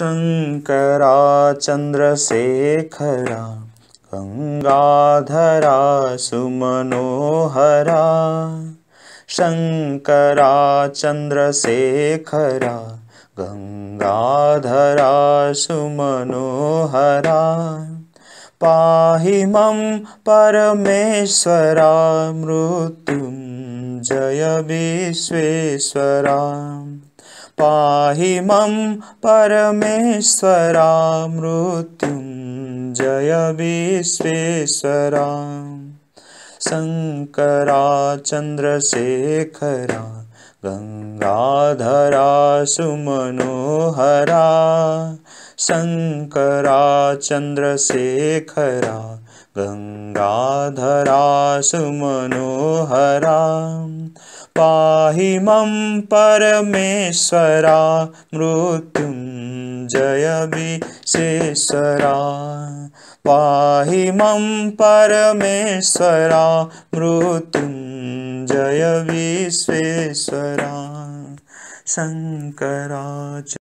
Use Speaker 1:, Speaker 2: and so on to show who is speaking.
Speaker 1: शङ्करा चन्द्रशेखरा गङ्गाधरा सुमनोहरा शङ्करा चन्द्रशेखरा गङ्गाधरा सुमनोहरा पाहि मम परमेश्वरा मृत्युं जय विश्वेश्वरा पाहि मम परमेश्वरा मृत्युं जय शङ्करा चन्द्रशेखरा गङ्गाधरा सुमनोहरा चन्द्रशेखरा गङ्गाधरा सुमनोहरा पाहि मम परमेश्वरा मृत्ं विशेश्वरा पाहि मम परमेश्वरा मृत् जय विश्वेश्वरा शङ्कराच